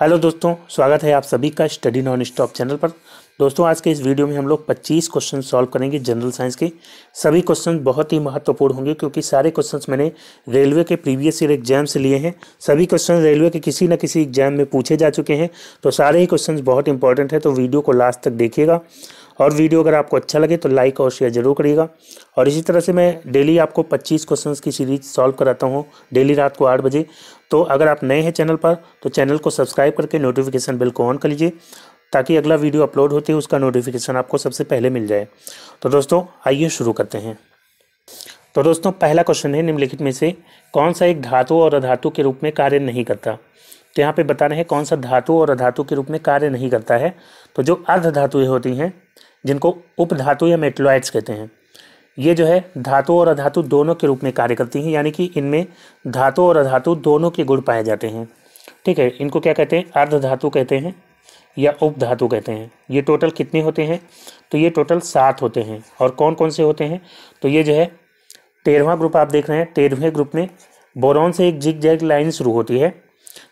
hello दोस्तों स्वागत है आप सभी का स्टडी नॉन स्टॉप चैनल पर दोस्तों आज के इस वीडियो में हम लोग 25 क्वेश्चन सॉल्व करेंगे जनरल साइंस के सभी क्वेश्चन बहुत ही महत्वपूर्ण होंगे क्योंकि सारे क्वेश्चंस मैंने रेलवे के प्रीवियस ईयर एग्जाम से लिए हैं सभी क्वेश्चन रेलवे के किसी न किसी एग्जाम में पूछे जा चुके हैं तो सारे ही क्वेश्चन बहुत इंपॉर्टेंट है तो वीडियो को लास्ट तक देखिएगा और वीडियो अगर आपको अच्छा लगे तो लाइक और शेयर जरूर करिएगा और इसी तरह से मैं डेली आपको 25 क्वेश्चंस की सीरीज सॉल्व कराता हूँ डेली रात को आठ बजे तो अगर आप नए हैं चैनल पर तो चैनल को सब्सक्राइब करके नोटिफिकेशन बिल को ऑन कर लीजिए ताकि अगला वीडियो अपलोड होते ही उसका नोटिफिकेशन आपको सबसे पहले मिल जाए तो दोस्तों आइए शुरू करते हैं तो दोस्तों पहला क्वेश्चन है निम्नलिखित में से कौन सा एक धातु और अधातु के रूप में कार्य नहीं करता तो यहाँ पे बता रहे हैं कौन सा धातु और अधातु के रूप में कार्य नहीं करता है तो जो अर्ध धातुएँ होती हैं जिनको उप धातु या मेटलॉइड्स कहते हैं ये जो है धातु और अधातु दोनों के रूप में कार्य करती हैं यानी कि इनमें धातु और अधातु दोनों के गुण पाए जाते हैं ठीक है इनको क्या कहते हैं अर्ध धातु कहते हैं या उपधातु कहते हैं ये टोटल कितने होते हैं तो ये टोटल सात होते हैं और कौन कौन से होते हैं तो ये जो है तेरहवा ग्रुप आप देख रहे हैं तेरहवें ग्रुप में बोरॉन से एक जिग जैग लाइन शुरू होती है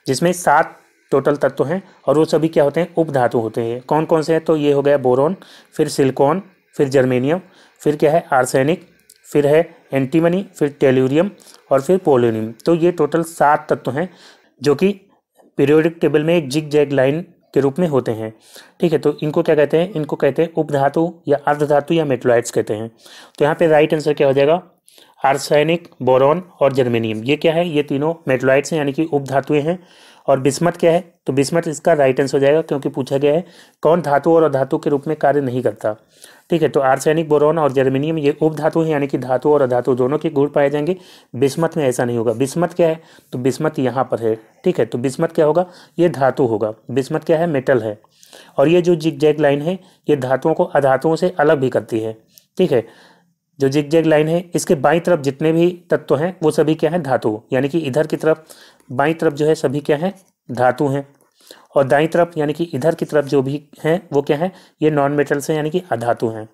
जिसमें सात टोटल तत्व हैं और वो सभी क्या होते हैं उपधातु होते हैं कौन कौन से हैं तो ये हो गया बोरॉन फिर सिलिकॉन फिर जर्मेनियम फिर क्या है आर्सेनिक फिर है एंटीमनी फिर टेल्यूरियम और फिर पोलोनियम तो ये टोटल सात तत्व हैं जो कि पीरियोडिक टेबल में एक जिग जैग लाइन के रूप में होते हैं ठीक है तो इनको क्या कहते हैं इनको कहते हैं उपधातु या अर्धधातु या मेटलॉइड्स कहते हैं तो यहाँ पे राइट आंसर क्या हो जाएगा आर्सैनिक बोरॉन और जर्मेनियम ये क्या है ये तीनों मेटलॉइड्स हैं यानी कि उपधातुएं हैं और बिस्मत क्या है तो बिस्मत इसका राइट आंसर हो जाएगा क्योंकि पूछा गया है कौन धातु और अधातु के रूप में कार्य नहीं करता ठीक है तो आर्सेनिक बोरोन और जर्मिनियम ये उप धातु है यानी कि धातु और अधातु दोनों के गुण पाए जाएंगे बिस्मत में ऐसा नहीं होगा बिस्मत क्या है तो बिस्मत यहाँ पर है ठीक है तो बिस्मत क्या होगा ये धातु होगा बिस्मत क्या है मेटल है और ये जो जिग जैग लाइन है ये धातुओं को अधातुओं से अलग भी करती है ठीक है जो जिग जैग लाइन है इसके बाई तरफ जितने भी तत्व हैं वो सभी क्या हैं धातु यानी कि इधर की तरफ बाई तरफ जो है सभी क्या है धातु हैं और दाई तरफ यानी कि इधर की तरफ जो भी हैं वो क्या है ये नॉन मेटल्स हैं यानी कि अधातु हैं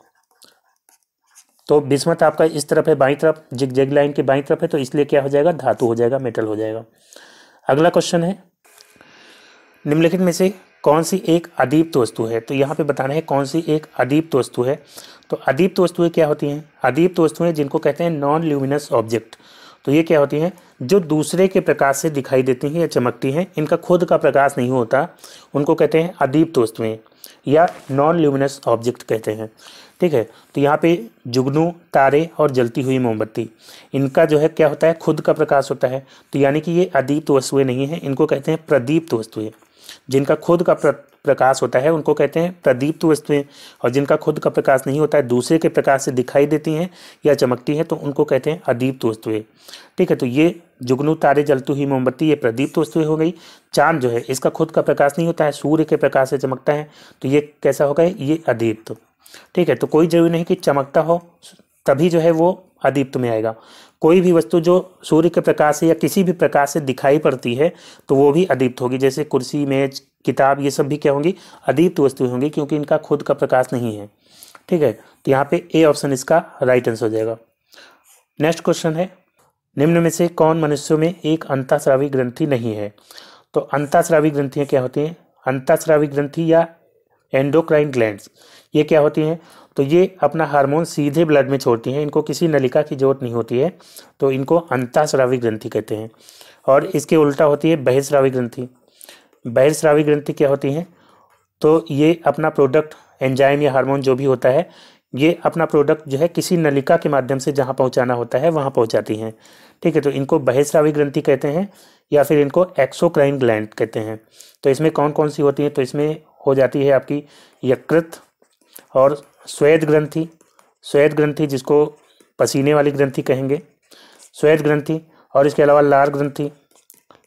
तो बिस्मत आपका इस तरफ है बाई तरफ जिग जेग लाइन के बाई तरफ है तो इसलिए क्या हो जाएगा धातु हो जाएगा मेटल हो जाएगा अगला क्वेश्चन है निम्नलिखित में से कौन सी एक अदीप्त वस्तु है तो यहाँ पे बताना है कौन सी एक अदीप्त वस्तु है तो अदीप्त वस्तुएं क्या होती हैं अदीप्त वस्तुएं जिनको कहते हैं नॉन ल्यूमिनस ऑब्जेक्ट तो ये क्या होती हैं जो दूसरे के प्रकाश से दिखाई देती हैं या चमकती हैं इनका खुद का प्रकाश नहीं होता उनको कहते हैं अदीप्त वस्तुएँ या नॉन ल्यूमिनस ऑब्जेक्ट कहते हैं ठीक है तो यहाँ पे जुगनू तारे और जलती हुई मोमबत्ती इनका जो है क्या होता है खुद का प्रकाश होता है तो यानी कि ये अदीप्त वस्तुएँ नहीं हैं इनको कहते हैं प्रदीप्त वस्तुएँ जिनका खुद का प्रकाश होता है उनको कहते हैं प्रदीप्त वस्तुएं और जिनका खुद का प्रकाश नहीं होता है दूसरे के प्रकाश से दिखाई देती हैं या चमकती हैं तो उनको कहते हैं अदीप्त वस्तुएं ठीक है तो ये जुगनू तारे जलतु ही मोमबत्ती ये प्रदीप्त वस्तुएं हो गई चांद जो है इसका खुद का प्रकाश नहीं होता है सूर्य के प्रकाश से चमकता है तो ये कैसा हो ये अदीप्त ठीक है तो कोई जरूरी नहीं कि चमकता हो तभी जो है वो अदीप्त में आएगा कोई भी वस्तु जो सूर्य के प्रकाश से या किसी भी प्रकाश से दिखाई पड़ती है तो वो भी अदीप्त होगी जैसे कुर्सी मेज किताब ये सब भी क्या होंगी अदीप्त वस्तु होंगी क्योंकि इनका खुद का प्रकाश नहीं है ठीक है तो यहाँ पे ए ऑप्शन इसका राइट आंसर हो जाएगा नेक्स्ट क्वेश्चन है निम्न में से कौन मनुष्यों में एक अंताश्रावी ग्रंथि नहीं है तो अंताश्रावी ग्रंथियाँ क्या होती हैं अंताश्रावी ग्रंथि या एंडोक्राइन ग्लैंड ये क्या होती हैं तो ये अपना हार्मोन सीधे ब्लड में छोड़ती हैं इनको किसी नलिका की जरूरत नहीं होती है तो इनको अंतःस्रावी ग्रंथि कहते हैं और इसके उल्टा होती है बहिर्श्रावी ग्रंथि बहिर्श्रावी ग्रंथि क्या होती हैं तो ये अपना प्रोडक्ट एंजाइम या हार्मोन जो भी होता है ये अपना प्रोडक्ट जो है किसी नलिका के माध्यम से जहाँ पहुँचाना होता है वहाँ पहुँचाती हैं ठीक है तो इनको बहिश्रावी ग्रंथि कहते हैं या फिर इनको एक्सोक्राइन ग्लैंड कहते हैं तो इसमें कौन कौन सी होती हैं तो इसमें हो जाती है आपकी यकृत और श्वेत ग्रंथि श्वेत ग्रंथि जिसको पसीने वाली ग्रंथि कहेंगे श्वेत ग्रंथि और इसके अलावा लार ग्रंथि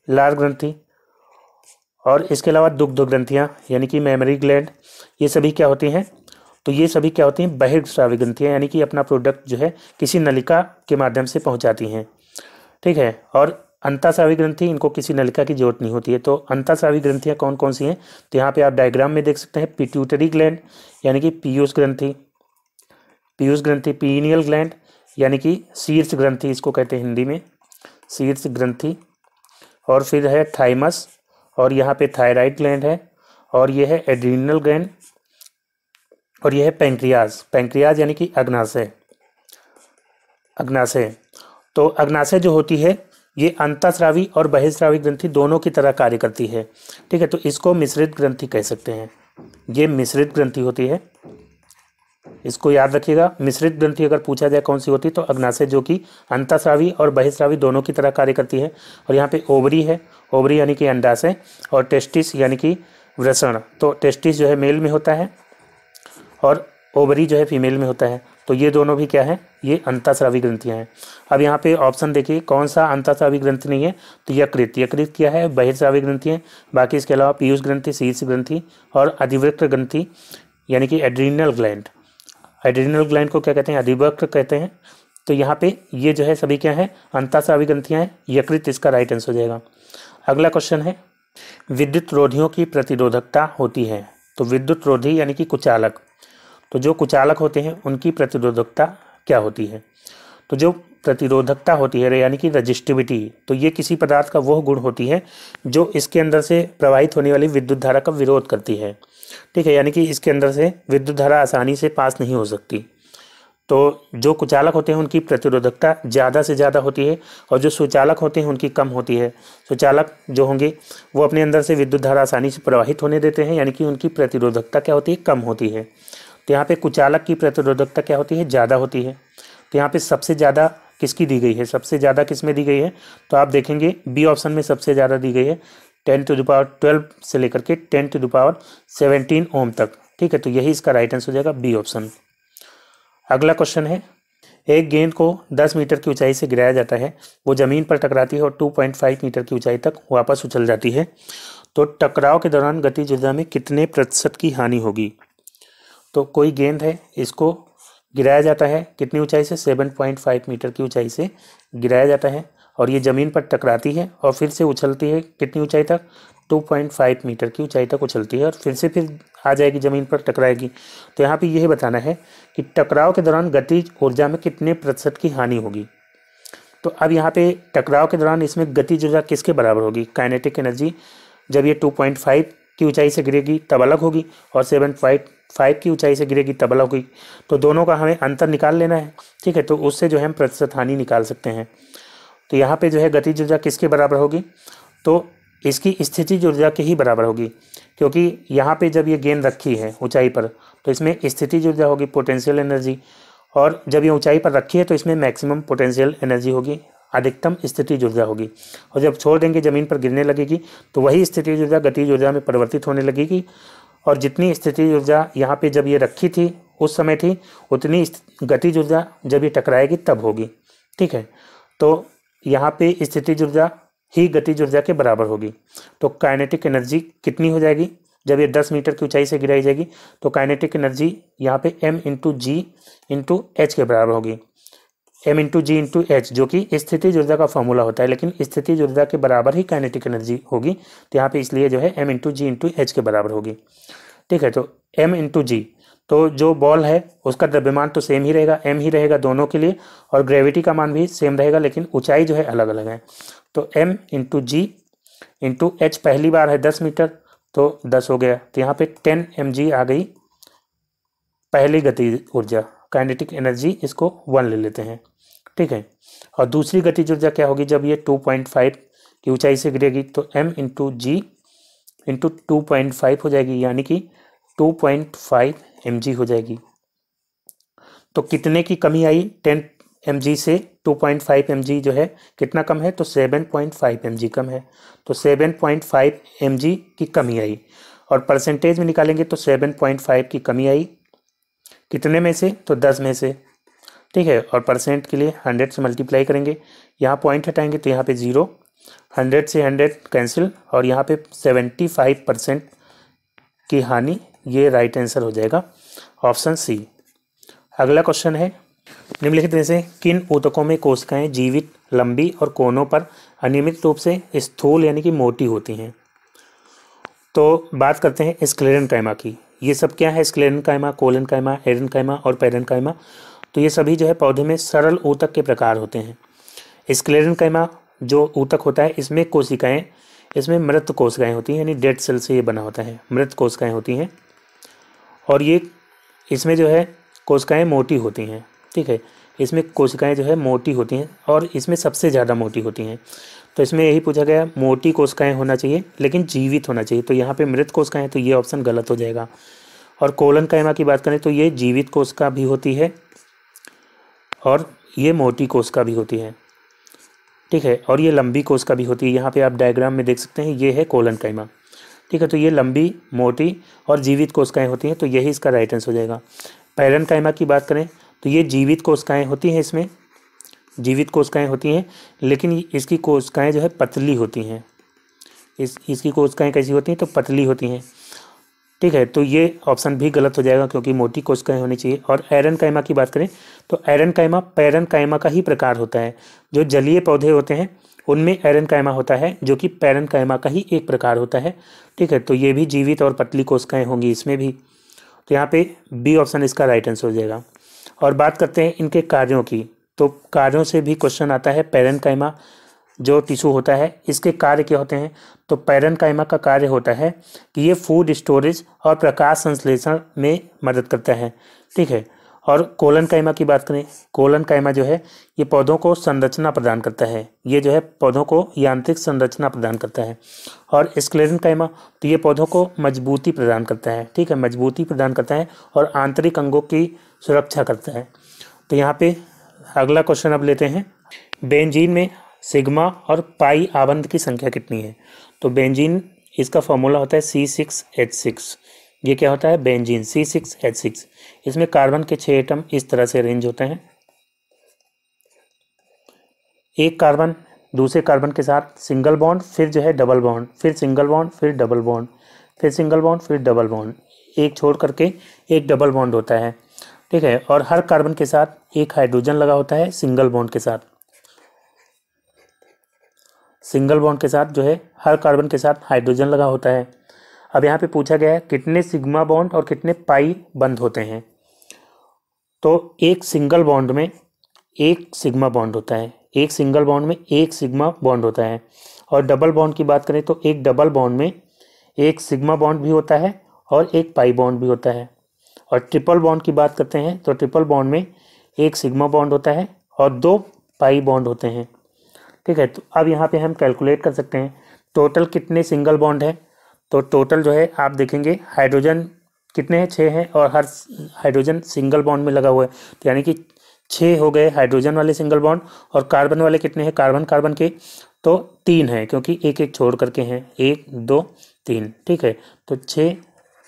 लार ग्रंथि और इसके अलावा दुग्ध ग्रंथियाँ यानी कि मेमरी ग्लैंड ये सभी क्या होती हैं तो ये सभी क्या होती हैं बहिर्स्रावी ग्रंथियाँ यानी कि अपना प्रोडक्ट जो है किसी नलिका के माध्यम से पहुँचाती हैं ठीक है और अंताश्रावी ग्रंथि इनको किसी नलिका की जरूरत नहीं होती है तो अंताश्रावी ग्रंथियाँ कौन कौन सी हैं तो यहाँ पे आप डायग्राम में देख सकते हैं पिट्यूटरी ग्लैंड यानी कि पीयूष ग्रंथि पीयूष ग्रंथि पीनियल ग्लैंड यानी कि शीर्ष ग्रंथि इसको कहते हैं हिंदी में शीर्ष ग्रंथि और फिर है थाइमस और यहाँ पे थायराइड ग्लैंड है और यह है एड्रीनल ग्लैंड और यह है पेंक्रियाज पेंक्रियाज यानी कि अग्नाशय अग्नाशय तो अग्नाशय जो होती है ये अंतःस्रावी और बहिस्रावी ग्रंथि दोनों की तरह कार्य करती है ठीक है तो इसको मिश्रित ग्रंथि कह सकते हैं ये मिश्रित ग्रंथि होती है इसको याद रखिएगा मिश्रित ग्रंथि अगर पूछा जाए कौन सी होती है तो अग्नाशय जो कि अंतःस्रावी और बहिस्रावी दोनों की तरह कार्य करती है और यहाँ पे ओवरी है ओवरी यानी कि अंडाशय और टेस्टिस यानी कि वृषण तो टेस्टिस जो है मेल में होता है और ओवरी जो है फीमेल में होता है तो ये दोनों भी क्या है ये अंताश्रावी ग्रंथियाँ हैं अब यहाँ पे ऑप्शन देखिए कौन सा अंताश्रावी ग्रंथि नहीं है तो यकृत यकृत क्या है बहिर्स्रावी ग्रंथि है बाकी इसके अलावा पीयूष ग्रंथि शीर्ष ग्रंथि और अधिवृक्त ग्रंथि यानी कि एड्रीनल ग्लैंड एड्रीनल ग्लैंड को क्या कहते हैं अधिवृक्त कहते हैं तो यहाँ पे ये जो है सभी क्या है अंताश्रावी ग्रंथियाँ हैं यकृत इसका राइट आंसर हो जाएगा अगला क्वेश्चन है विद्युत रोधियों की प्रतिरोधकता होती है तो विद्युत रोधी यानी कि कुचालक तो जो कुचालक होते हैं उनकी प्रतिरोधकता क्या होती है तो जो प्रतिरोधकता होती है यानी कि रजिस्टिविटी तो ये किसी पदार्थ का वह गुण होती है जो इसके अंदर से प्रवाहित होने वाली विद्युत धारा का विरोध करती है ठीक है यानी कि इसके अंदर से विद्युत धारा आसानी से पास नहीं हो सकती तो जो कुचालक होते हैं उनकी प्रतिरोधकता ज़्यादा से ज़्यादा होती है और जो सुचालक होते हैं उनकी कम होती है सुचालक जो होंगे वो अपने अंदर से विद्युत धारा आसानी से प्रवाहित होने देते हैं यानी कि उनकी प्रतिरोधकता क्या होती है कम होती है तो यहाँ पे कुचालक की प्रतिरोधकता क्या होती है ज़्यादा होती है तो यहाँ पे सबसे ज़्यादा किसकी दी गई है सबसे ज़्यादा किस में दी गई है तो आप देखेंगे बी ऑप्शन में सबसे ज़्यादा दी गई है ten to the power twelve से लेकर के ten to the power seventeen ohm तक ठीक है तो यही इसका राइट आंसर हो जाएगा बी ऑप्शन अगला क्वेश्चन है एक गेंद को 10 मीटर की ऊंचाई से गिराया जाता है वो ज़मीन पर टकराती है और 2.5 मीटर की ऊंचाई तक वापस उछल जाती है तो टकराव के दौरान गति जुदा में कितने प्रतिशत की हानि होगी तो कोई गेंद है इसको गिराया जाता है कितनी ऊंचाई से 7.5 मीटर की ऊंचाई से गिराया जाता है और ये ज़मीन पर टकराती है और फिर से उछलती है कितनी ऊंचाई तक 2.5 मीटर की ऊंचाई तक उछलती है और फिर से फिर आ जाएगी ज़मीन पर टकराएगी तो यहाँ पे यह बताना है कि टकराव के दौरान गति ऊर्जा में कितने प्रतिशत की हानि होगी तो अब यहाँ पर टकराव के दौरान इसमें गति ऊर्जा किसके बराबर होगी काइनेटिक एनर्जी जब ये टू की ऊंचाई से गिरेगी तब अलग होगी और सेवन फाइव की ऊंचाई से गिरेगी तबला की तो दोनों का हमें अंतर निकाल लेना है ठीक है तो उससे जो है हम प्रतिशत हानि निकाल सकते हैं तो यहाँ पे जो है गतिज ऊर्जा किसके बराबर होगी तो इसकी स्थिति ऊर्जा के ही बराबर होगी क्योंकि यहाँ पे जब ये गेंद रखी है ऊंचाई पर तो इसमें स्थिति ऊर्जा होगी पोटेंशियल एनर्जी और जब ये ऊँचाई पर रखी है तो इसमें मैक्सिमम पोटेंशियल एनर्जी होगी अधिकतम स्थिति ऊर्जा होगी और जब छोड़ देंगे ज़मीन पर गिरने लगेगी तो वही स्थिति ऊर्जा गतिज ऊर्जा में परिवर्तित होने लगेगी और जितनी स्थिति ऊर्जा यहाँ पे जब ये रखी थी उस समय थी उतनी गति ऊर्जा जब ये टकराएगी तब होगी ठीक है तो यहाँ पे स्थिति ऊर्जा ही गति ऊर्जा के बराबर होगी तो काइनेटिक एनर्जी कितनी हो जाएगी जब ये 10 मीटर की ऊंचाई से गिराई जाएगी तो काइनेटिक एनर्जी यहाँ पे m into G into H के बराबर होगी M into G into H जो कि स्थिति ऊर्जा का फॉर्मूला होता है लेकिन स्थिति ऊर्जा के बराबर ही काइनेटिक एनर्जी होगी तो यहाँ पे इसलिए जो है M into G into H के बराबर होगी ठीक है तो एम इंटू जी तो जो बॉल है उसका द्रव्यमान तो सेम ही रहेगा एम ही रहेगा दोनों के लिए और ग्रेविटी का मान भी सेम रहेगा लेकिन ऊंचाई जो है अलग अलग है तो M into G into H पहली बार है दस मीटर तो दस हो गया तो यहाँ पे टेन एम जी आ गई पहली गति ऊर्जा काइनेटिक एनर्जी इसको वन ले लेते हैं ठीक है और दूसरी गतिज ऊर्जा क्या होगी जब ये 2.5 की ऊंचाई से गिरेगी तो m into G into two हो जाएगी यानी कि 2.5 पॉइंट हो जाएगी तो कितने की कमी आई 10 एम से 2.5 पॉइंट जो है कितना कम है तो 7.5 पॉइंट कम है तो 7.5 पॉइंट की कमी आई और परसेंटेज में निकालेंगे तो 7.5 की कमी आई कितने में से तो 10 में से ठीक है और परसेंट के लिए हंड्रेड से मल्टीप्लाई करेंगे यहाँ पॉइंट हटाएंगे तो यहाँ पे ज़ीरो हंड्रेड से हंड्रेड कैंसिल और यहाँ पे सेवेंटी फाइव परसेंट की हानि ये राइट आंसर हो जाएगा ऑप्शन सी अगला क्वेश्चन है निम्नलिखित में से किन ऊतकों में कोशिकाएं जीवित लंबी और कोनों पर अनियमित रूप से स्थूल यानी कि मोटी होती हैं तो बात करते हैं स्क्लेरन कायमा की ये सब क्या है स्क्लेरन कायमा कोलन कायमा एरन कायमा और पैरन कायमा तो ये सभी जो है पौधे में सरल ऊतक के प्रकार होते हैं स्क्लेरन कैमा जो ऊतक होता है इसमें कोशिकाएँ इसमें मृत कोशिकाएँ होती हैं यानी डेड सेल से ये बना होता है मृत कोशिकाएँ होती हैं और ये इसमें जो है कोशिकाएँ मोटी होती हैं ठीक है इसमें कोशिकाएँ जो है मोटी होती हैं और इसमें सबसे ज़्यादा मोटी होती हैं तो इसमें यही पूछा गया मोटी कोशिकाएँ होना चाहिए लेकिन जीवित होना चाहिए तो यहाँ पे मृत कोशिकाएँ तो ये ऑप्शन गलत हो जाएगा और कोलन कैमा की बात करें तो ये जीवित कोशिका भी होती है और ये मोटी कोशिका भी होती है ठीक है और ये लंबी कोशिका भी होती है यहाँ पे आप डायग्राम में देख सकते हैं ये है कोलन कैमा ठीक है तो ये लंबी मोटी और जीवित कोशिकाएं होती हैं तो यही इसका राइट आंसर हो जाएगा पैरन कैमा की बात करें तो ये जीवित कोशिकाएं होती हैं इसमें जीवित कोशिकाएं होती हैं लेकिन इसकी कोशिकाएं जो है पतली होती हैं इस इसकी कोशिकाएं कैसी होती हैं तो पतली होती हैं ठीक है तो ये ऑप्शन भी गलत हो जाएगा क्योंकि मोटी कोशिकाएं होनी चाहिए और एरन कायमा की बात करें तो एरन कायमा पैरन कायमा का ही प्रकार होता है जो जलीय पौधे होते हैं उनमें एरन कायमा होता है जो कि पैरन कायमा का ही एक प्रकार होता है ठीक है तो ये भी जीवित और पतली कोशिकाएँ होंगी इसमें भी तो यहाँ पे बी ऑप्शन इसका राइट आंसर हो जाएगा और बात करते हैं इनके कार्यों की तो कार्यों से भी क्वेश्चन आता है पैरन जो टिशू होता है इसके कार्य क्या होते हैं तो पैरनकाइमा का कार्य होता है कि ये फूड स्टोरेज और प्रकाश संश्लेषण में मदद करता है ठीक है और कोलन कायमा की बात करें कोलन कायमा जो है ये पौधों को संरचना प्रदान करता है ये जो है पौधों को यांत्रिक संरचना प्रदान करता है और स्क्लेरन कायमा तो ये पौधों को मजबूती प्रदान करता है ठीक है मजबूती प्रदान करता है और आंतरिक अंगों की सुरक्षा करता है तो यहाँ पे अगला क्वेश्चन अब लेते हैं बेंजीन में सिग्मा और पाई आबंध की संख्या कितनी है तो बेंजीन इसका फॉर्मूला होता है सी सिक्स एच सिक्स ये क्या होता है benzene C six H six इसमें कार्बन के छः एटम इस तरह से अरेंज होते हैं एक कार्बन दूसरे कार्बन के साथ सिंगल बॉन्ड फिर जो है डबल बॉन्ड फिर सिंगल बॉन्ड फिर डबल बॉन्ड फिर सिंगल बॉन्ड फिर डबल बॉन्ड एक छोड़ करके एक डबल बॉन्ड होता है ठीक है और हर कार्बन के साथ एक हाइड्रोजन लगा होता है सिंगल बॉन्ड के साथ सिंगल बॉन्ड के साथ जो है हर कार्बन के साथ हाइड्रोजन लगा होता है अब यहाँ पे पूछा गया है कितने सिग्मा बॉन्ड और कितने पाई बंद होते हैं तो एक सिंगल बॉन्ड में एक सिग्मा बॉन्ड होता है एक सिंगल बॉन्ड में एक सिग्मा बॉन्ड होता है और डबल बॉन्ड की बात करें तो एक डबल बॉन्ड में एक सिग्मा बॉन्ड भी होता है और एक पाई बॉन्ड भी होता है और ट्रिपल बॉन्ड की बात करते हैं तो ट्रिपल बॉन्ड में एक सिग्मा बॉन्ड होता है और दो पाई बॉन्ड होते हैं ठीक है तो अब यहाँ पे हम कैलकुलेट कर सकते हैं टोटल कितने सिंगल बॉन्ड है तो टोटल जो है आप देखेंगे हाइड्रोजन कितने हैं छः हैं और हर हाइड्रोजन सिंगल बॉन्ड में लगा हुआ है तो यानी कि छः हो गए हाइड्रोजन वाले सिंगल बॉन्ड और कार्बन वाले कितने हैं कार्बन कार्बन के तो तीन हैं क्योंकि एक एक छोड़ करके हैं एक दो तीन ठीक है तो छः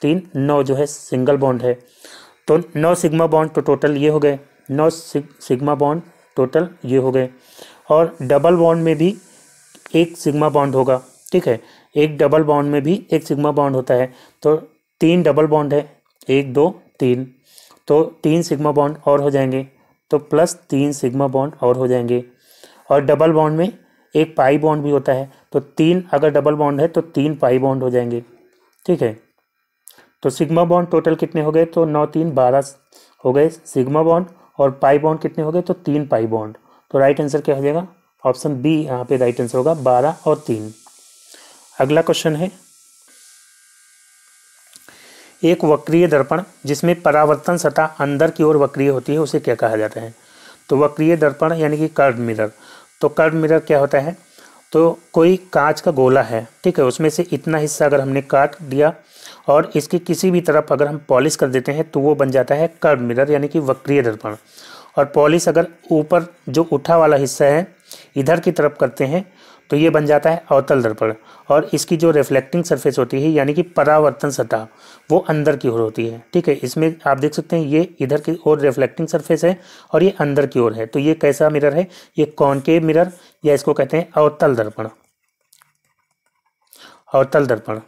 तीन नौ जो है सिंगल बॉन्ड है तो नौ सिग्मा बॉन्ड तो टोटल ये हो गए नौ सिग्मा बॉन्ड टोटल ये हो गए और डबल बॉन्ड में भी एक सिग्मा बॉन्ड होगा ठीक है एक डबल बॉन्ड में भी एक सिग्मा बॉन्ड होता है तो तीन डबल बॉन्ड है एक दो तीन तो तीन सिग्मा बॉन्ड और हो जाएंगे तो प्लस तीन सिग्मा बॉन्ड और हो जाएंगे और डबल बॉन्ड में एक पाई बॉन्ड भी होता है तो तीन अगर डबल बॉन्ड है तो तीन पाई बॉन्ड हो जाएंगे ठीक है तो सिग्मा बॉन्ड टोटल कितने हो गए तो नौ तीन बारह हो गए सिग्मा बॉन्ड और पाई बॉन्ड कितने हो गए तो तीन पाई बॉन्ड तो राइट आंसर क्या हो जाएगा ऑप्शन बी यहाँ पे राइट आंसर होगा बारह और तीन अगला क्वेश्चन है एक वक्रीय दर्पण जिसमें परावर्तन सतह अंदर की ओर वक्रीय होती है उसे क्या कहा जाता है तो वक्रीय दर्पण यानी कि कर्व मिरर तो कर्व मिरर क्या होता है तो कोई कांच का गोला है ठीक है उसमें से इतना हिस्सा अगर हमने काट दिया और इसकी किसी भी तरफ अगर हम पॉलिश कर देते हैं तो वो बन जाता है कर्व मिरर यानी कि वक्रीय दर्पण और पॉलिश अगर ऊपर जो उठा वाला हिस्सा है इधर की तरफ करते हैं तो ये बन जाता है अवतल दर्पण और इसकी जो रिफ्लेक्टिंग सरफेस होती है यानी कि परावर्तन सतह वो अंदर की ओर होती है ठीक है इसमें आप देख सकते हैं ये इधर की ओर रिफ्लेक्टिंग सरफेस है और ये अंदर की ओर है तो ये कैसा मिरर है ये कॉनकेव मिरर या इसको कहते हैं अवतल दर्पण अवतल दर्पण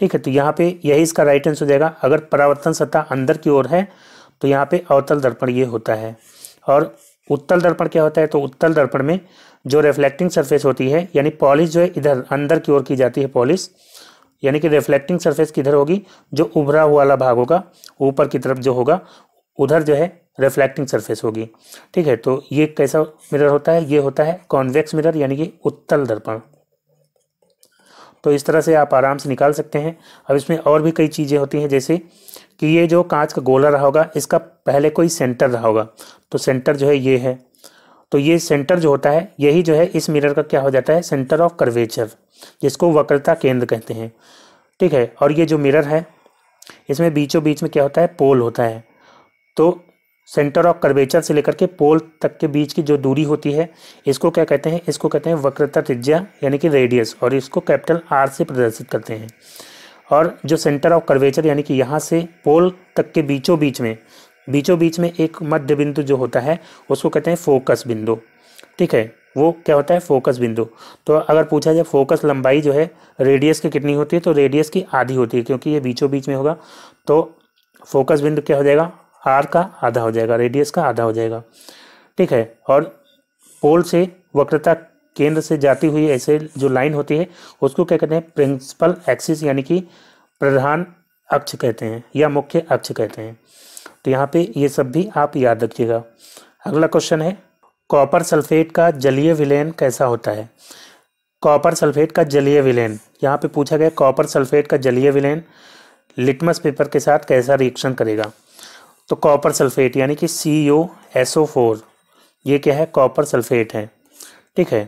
ठीक है तो यहाँ पे यही इसका राइट आंसर हो जाएगा अगर परावर्तन सतह अंदर की ओर है तो यहाँ पे अवतल दर्पण ये होता है और उत्तल दर्पण क्या होता है तो उत्तल दर्पण में जो रिफ्लेक्टिंग सरफेस होती है यानी पॉलिश जो है इधर अंदर की ओर की जाती है पॉलिश यानी कि रिफ्लेक्टिंग सरफेस किधर होगी जो उभरा हुआ वाला भाग होगा ऊपर की तरफ जो होगा उधर जो है रिफ्लेक्टिंग सरफेस होगी ठीक है तो ये कैसा मिरर होता है ये होता है कॉन्वेक्स मिरर यानी कि उत्तल दर्पण तो इस तरह से आप आराम से निकाल सकते हैं अब इसमें और भी कई चीज़ें होती हैं जैसे कि ये जो कांच का गोला रहा होगा इसका पहले कोई सेंटर रहा होगा तो सेंटर जो है ये है तो ये सेंटर जो होता है यही जो है इस मिरर का क्या हो जाता है सेंटर ऑफ कर्वेचर जिसको वक्रता केंद्र कहते हैं ठीक है और ये जो मिरर है इसमें बीचों बीच में क्या होता है पोल होता है तो सेंटर ऑफ कर्वेचर से लेकर के पोल तक के बीच की जो दूरी होती है इसको क्या कहते हैं इसको कहते हैं वक्रता त्रिज्या यानी कि रेडियस और इसको कैपिटल आर से प्रदर्शित करते हैं और जो सेंटर ऑफ कर्वेचर यानी कि यहाँ से पोल तक के बीचों बीच में बीचों बीच में एक मध्य बिंदु जो होता है उसको कहते हैं फोकस बिंदु ठीक है वो क्या होता है फोकस बिंदु तो अगर पूछा जाए फोकस लंबाई जो है रेडियस की कितनी होती है तो रेडियस की आधी होती है क्योंकि ये बीचों बीच में होगा तो फोकस बिंदु क्या हो जाएगा आर का आधा हो जाएगा रेडियस का आधा हो जाएगा ठीक है और पोल से वक्रता केंद्र से जाती हुई ऐसे जो लाइन होती है उसको क्या कहते हैं प्रिंसिपल एक्सिस यानी कि प्रधान अक्ष कहते हैं या मुख्य अक्ष कहते हैं तो यहाँ पे ये सब भी आप याद रखिएगा अगला क्वेश्चन है कॉपर सल्फेट का जलीय विलयन कैसा होता है कॉपर सल्फेट का जलीय विलयन यहाँ पे पूछा गया कॉपर सल्फेट का जलीय विलयन लिटमस पेपर के साथ कैसा रिएक्शन करेगा तो कॉपर सल्फेट यानी कि सी ओ एस ओ फोर ये क्या है कॉपर सल्फेट है ठीक है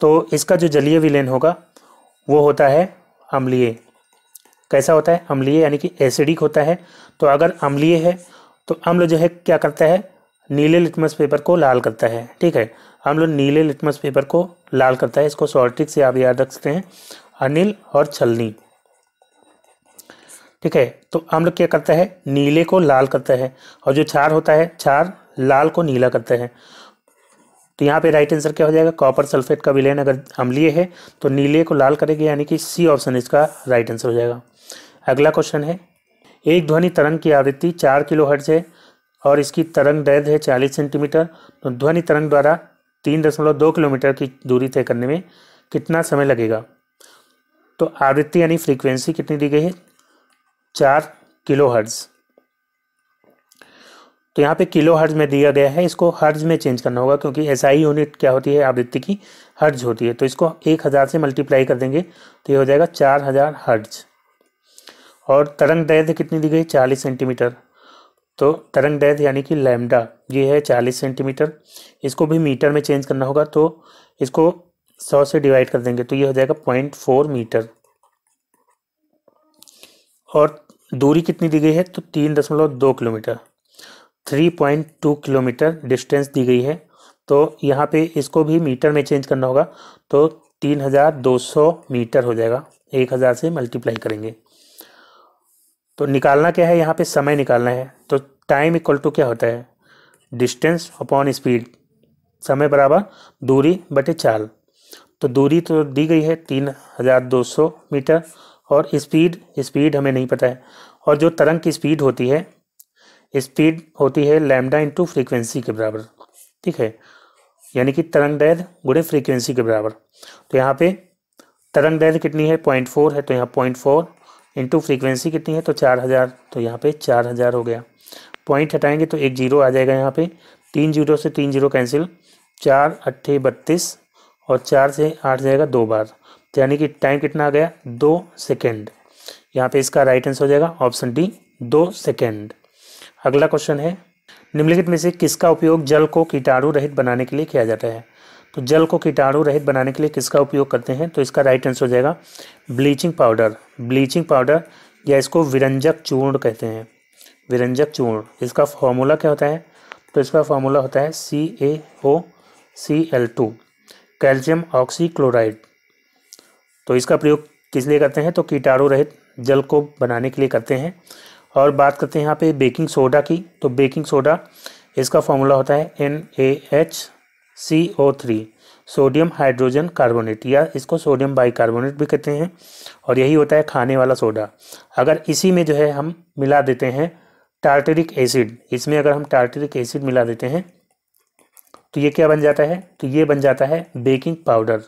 तो इसका जो जलीय विलयन होगा वो होता है अम्लीय कैसा होता है अम्लीय यानी कि एसिडिक होता है तो अगर अम्लीय है तो अम्ल जो है क्या करता है नीले लिटमस पेपर को लाल करता है ठीक है अम्ल नीले लिटमस पेपर को लाल करता है इसको सॉल्ट्रिक से आप याद रख सकते हैं अनिल और छलनी ठीक है तो अम्ल क्या करता है नीले को लाल करता है और जो छार होता है छार लाल को नीला करता है तो यहाँ पे राइट आंसर क्या हो जाएगा कॉपर सल्फेट का विलयन अगर अम्लीय है तो नीले को लाल करेंगे यानी कि सी ऑप्शन इसका राइट आंसर हो जाएगा अगला क्वेश्चन है एक ध्वनि तरंग की आवृत्ति चार किलो हर्ज है और इसकी तरंग दैर्घ्य है चालीस सेंटीमीटर तो ध्वनि तरंग द्वारा तीन दशमलव दो किलोमीटर की दूरी तय करने में कितना समय लगेगा तो आवृत्ति यानी फ्रीक्वेंसी कितनी दी गई है चार किलो हर्ट्ज़ तो यहाँ पे किलो हर्ज में दिया गया है इसको हर्ज में चेंज करना होगा क्योंकि एसआई यूनिट क्या होती है आवृत्ति की हर्ज होती है तो इसको एक हज़ार से मल्टीप्लाई कर देंगे तो ये हो जाएगा चार हज़ार हर्ज और तरंग दैर्घ्य कितनी दी गई चालीस सेंटीमीटर तो तरंग दैर्घ्य यानी कि लैम्डा ये है चालीस सेंटीमीटर इसको भी मीटर में चेंज करना होगा तो इसको सौ से डिवाइड कर देंगे तो ये हो जाएगा पॉइंट फोर मीटर और दूरी कितनी दी गई है तो तीन दशमलव दो किलोमीटर 3.2 किलोमीटर डिस्टेंस दी गई है तो यहाँ पे इसको भी मीटर में चेंज करना होगा तो 3200 मीटर हो जाएगा 1000 से मल्टीप्लाई करेंगे तो निकालना क्या है यहाँ पे समय निकालना है तो टाइम इक्वल टू क्या होता है डिस्टेंस अपॉन स्पीड समय बराबर दूरी बटे चाल तो दूरी तो दी गई है तीन हज़ार दो सौ मीटर और स्पीड स्पीड हमें नहीं पता है और जो तरंग की स्पीड होती है स्पीड होती है लैमडा इंटू फ्रीक्वेंसी के बराबर ठीक है यानी कि तरंग दैर गुड़े फ्रीक्वेंसी के बराबर तो यहाँ पे तरंग दैर कितनी है पॉइंट फोर है तो यहाँ पॉइंट फोर इंटू फ्रीक्वेंसी कितनी है तो चार हज़ार तो यहाँ पे चार हज़ार हो गया पॉइंट हटाएंगे तो एक जीरो आ जाएगा यहाँ पे तीन जीरो से तीन जीरो कैंसिल चार अट्ठे बत्तीस और चार से आठ जाएगा दो बार तो यानी कि टाइम कितना आ गया दो सेकेंड यहाँ पर इसका राइट आंसर हो जाएगा ऑप्शन डी दो सेकेंड अगला क्वेश्चन है निम्नलिखित में से किसका उपयोग जल को कीटाणु रहित बनाने के लिए किया जाता है तो जल को कीटाणु रहित बनाने के लिए किसका उपयोग करते हैं तो इसका राइट आंसर हो जाएगा ब्लीचिंग पाउडर ब्लीचिंग पाउडर या इसको विरंजक चूर्ण कहते हैं विरंजक चूर्ण इसका फॉर्मूला क्या होता है तो इसका फॉर्मूला होता है C A O C L two calcium oxychloride तो इसका प्रयोग किस लिए करते हैं तो कीटाणु रहित जल को बनाने के लिए करते हैं और बात करते हैं यहाँ पे बेकिंग सोडा की तो बेकिंग सोडा इसका फॉर्मूला होता है N A H C O three sodium hydrogen carbonate या इसको सोडियम बाइकार्बोनेट भी कहते हैं और यही होता है खाने वाला सोडा अगर इसी में जो है हम मिला देते हैं टार्टरिक एसिड इसमें अगर हम टार्टरिक एसिड मिला देते हैं तो ये क्या बन जाता है तो ये बन जाता है बेकिंग पाउडर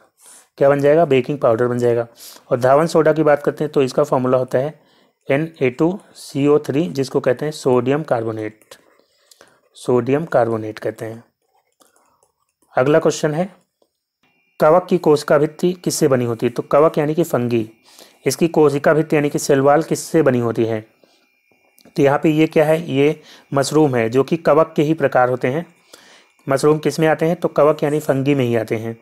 क्या बन जाएगा बेकिंग पाउडर बन जाएगा और धावन सोडा की बात करते हैं तो इसका फॉर्मूला होता है N A two C O three जिसको कहते हैं सोडियम कार्बोनेट सोडियम कार्बोनेट कहते हैं अगला क्वेश्चन है कवक की कोशिका भित्ति किससे बनी होती है तो कवक यानी कि फंगी इसकी कोशिका भित्ति यानी कि सेलवाल किससे बनी होती है तो यहाँ पे ये क्या है ये मशरूम है जो कि कवक के ही प्रकार होते हैं मशरूम किस में आते हैं तो कवक यानी फंगी में ही आते हैं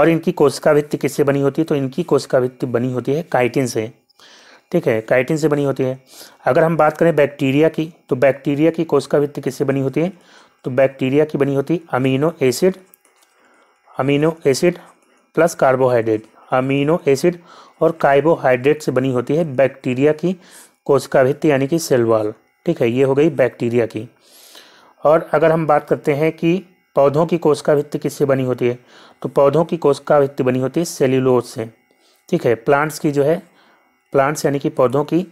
और इनकी कोशिका भित्ति किससे बनी होती है तो इनकी कोशिका भित्ति बनी होती है काइटिन से ठीक है काइटिन से बनी होती है अगर हम बात करें बैक्टीरिया की तो बैक्टीरिया की कोशिका भित्ति किससे बनी होती है तो बैक्टीरिया की बनी होती है amino acid amino acid plus carbohydrate amino acid और कार्बोहाइड्रेट से बनी होती है बैक्टीरिया की कोशिका भित्ति यानी कि सेलवाल ठीक है ये हो गई बैक्टीरिया की और अगर हम बात करते हैं कि पौधों की कोशिका भित्ति किससे बनी होती है तो पौधों की कोशिका भित्ति बनी होती है सेल्यूलोज से ठीक है प्लांट्स की जो है प्लांट्स यानी कि पौधों की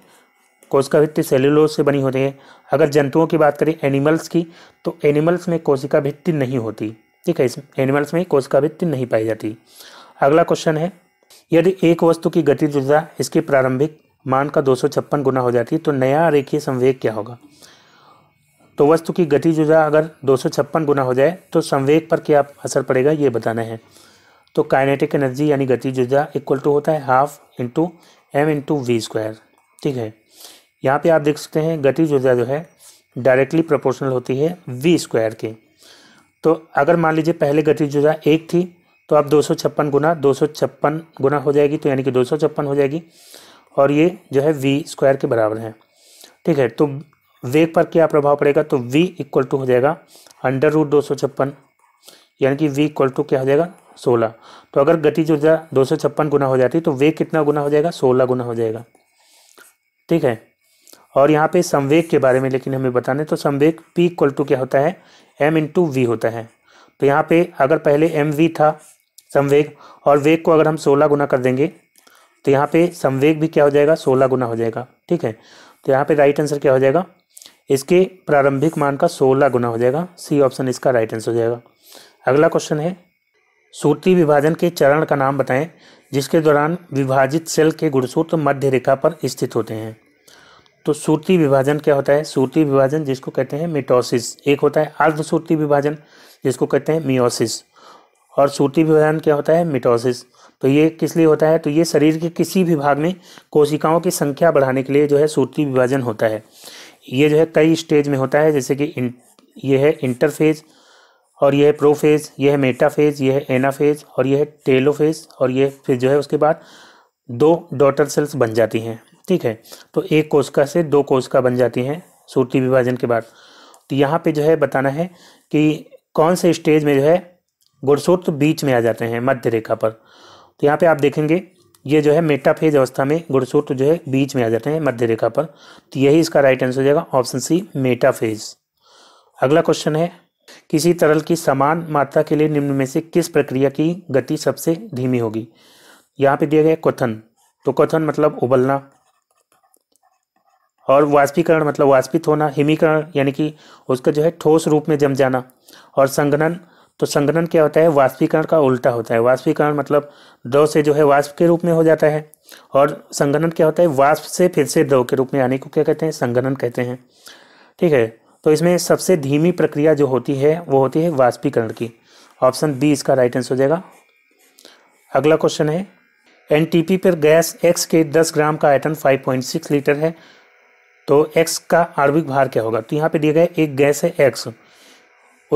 कोशिका भित्ति सेलुलोज से बनी होती है अगर जंतुओं की बात करें एनिमल्स की तो एनिमल्स में कोशिका भित्ति नहीं होती ठीक है इसमें एनिमल्स में कोशिका भित्ति नहीं पाई जाती अगला क्वेश्चन है यदि एक वस्तु की गति दुर्जा इसकी प्रारंभिक मान का दो गुना हो जाती तो नया रेखीय संवेग क्या होगा तो वस्तु की गति जुदा अगर दो गुना हो जाए तो संवेग पर क्या असर पड़ेगा ये बताना है तो काइनेटिक एनर्जी यानी गति जुदा इक्वल टू होता है half into M into V square ठीक है यहाँ पे आप देख सकते हैं गति ऊर्जा जो है डायरेक्टली प्रोपोर्शनल होती है वी स्क्वायर के तो अगर मान लीजिए पहले गति ऊर्जा एक थी तो आप दो सौ छप्पन गुना दो सौ छप्पन गुना हो जाएगी तो यानी कि दो सौ छप्पन हो जाएगी और ये जो है वी स्क्वायर के बराबर है ठीक है तो वेग पर क्या प्रभाव पड़ेगा तो v इक्वल टू हो जाएगा अंडर रूट दो सौ छप्पन यानी कि वी इक्वल टू क्या हो जाएगा सोलह तो अगर जो ऊर्जा दो सौ छप्पन गुना हो जाती तो वेग कितना गुना हो जाएगा सोलह गुना हो जाएगा ठीक है और यहाँ पे संवेग के बारे में लेकिन हमें बताने तो संवेग पी इक्वल टू क्या होता है एम इंटू वी होता है तो यहाँ पे अगर पहले एम वी था संवेग और वेग को अगर हम सोलह गुना कर देंगे तो यहाँ पे संवेग भी क्या हो जाएगा सोलह गुना हो जाएगा ठीक है तो यहाँ पे राइट आंसर क्या हो जाएगा इसके प्रारंभिक मान का सोलह गुना हो जाएगा सी ऑप्शन इसका राइट आंसर हो जाएगा अगला क्वेश्चन है सूत्री विभाजन के चरण का नाम बताएं जिसके दौरान विभाजित सेल के गुणसूत्र मध्य रेखा पर स्थित होते हैं तो सूर्ति विभाजन क्या होता है सूर्ति विभाजन जिसको कहते हैं मिटोसिस एक होता है अर्धसूर्ति विभाजन जिसको कहते हैं मियोसिस और सूर्ति विभाजन क्या होता है मिटोसिस तो ये किस लिए होता है तो ये शरीर के किसी भी भाग में कोशिकाओं की संख्या बढ़ाने के लिए जो है सूर्ति विभाजन होता है ये जो है कई स्टेज में होता है जैसे कि ये है इंटरफेज और यह है प्रोफेज यह है मेटाफेज यह है एनाफेज और यह है टेलोफेज और यह फिर जो है उसके बाद दो डॉटर सेल्स बन जाती हैं ठीक है तो एक कोशिका से दो कोशिका बन जाती हैं सूर्ति विभाजन के बाद तो यहाँ पे जो है बताना है कि कौन से स्टेज में जो है गुड़सूत्र बीच में आ जाते हैं मध्य रेखा पर तो यहाँ पे आप देखेंगे ये जो है मेटाफेज अवस्था में गुड़सूत्र जो है बीच में आ जाते हैं मध्य रेखा पर तो यही इसका राइट आंसर हो जाएगा ऑप्शन सी मेटाफेज अगला क्वेश्चन है किसी तरल की समान मात्रा के लिए निम्न में से किस प्रक्रिया की गति सबसे धीमी होगी यहाँ पे दिया गया क्वथन तो क्वथन मतलब उबलना और वाष्पीकरण मतलब वाष्पित होना हिमीकरण यानी कि उसका जो है ठोस रूप में जम जाना और संगनन तो संगनन क्या होता है वाष्पीकरण का उल्टा होता है वाष्पीकरण मतलब द्रव से जो है वाष्प के रूप में हो जाता है और संगनन क्या होता है वाष्प से फिर से द्रव के रूप में आने को क्या कहते हैं संगनन कहते हैं ठीक है तो इसमें सबसे धीमी प्रक्रिया जो होती है वो होती है वाष्पीकरण की ऑप्शन बी इसका राइट आंसर हो जाएगा अगला क्वेश्चन है एनटीपी पर गैस एक्स के 10 ग्राम का आयतन 5.6 लीटर है तो एक्स का आर्विक भार क्या होगा तो यहाँ पे दिया गया एक गैस है एक्स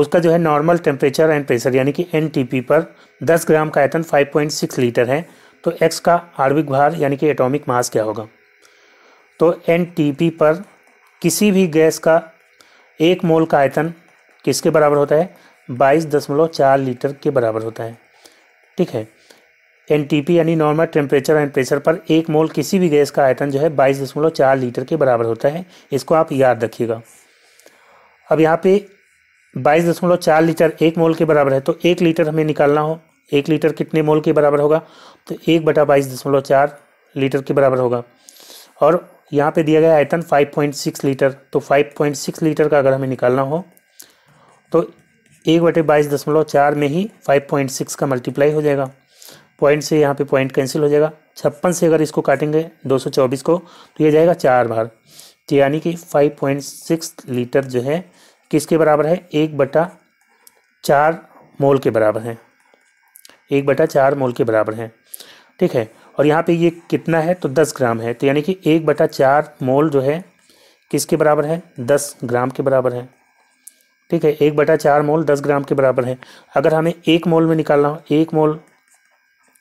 उसका जो है नॉर्मल टेम्परेचर एंड प्रेशर यानी कि एन पर 10 ग्राम का आयतन 5.6 लीटर है तो एक्स का आर्विक भार यानी कि एटॉमिक मास क्या होगा तो एन पर किसी भी गैस का एक मोल का आयतन किसके बराबर होता है बाईस दशमलव चार लीटर के बराबर होता है ठीक है एन यानी नॉर्मल टेम्परेचर एंड प्रेशर पर एक मोल किसी भी गैस का आयतन जो है बाईस दशमलव चार लीटर के बराबर होता है इसको आप याद रखिएगा अब यहाँ पे बाईस दशमलव चार लीटर एक मोल के बराबर है तो एक लीटर हमें निकालना हो एक लीटर कितने मोल के बराबर होगा तो एक बटा बाईस दशमलव चार लीटर के बराबर होगा और यहाँ पे दिया गया आयतन 5.6 लीटर तो 5.6 लीटर का अगर हमें निकालना हो तो एक बटे बाईस दशमलव चार में ही 5.6 का मल्टीप्लाई हो जाएगा पॉइंट से यहाँ पे पॉइंट कैंसिल हो जाएगा छप्पन से अगर इसको काटेंगे 224 को तो ये जाएगा चार बार तो यानी कि 5.6 लीटर जो है किसके बराबर है एक बटा चार मोल के बराबर है एक बटा चार मोल के बराबर है ठीक है और यहाँ पे ये कितना है तो दस ग्राम है तो यानी कि एक बटा चार मोल जो है किसके बराबर है दस ग्राम के बराबर है ठीक है एक बटा चार मोल दस ग्राम के बराबर है अगर हमें एक मोल में निकालना हो एक मोल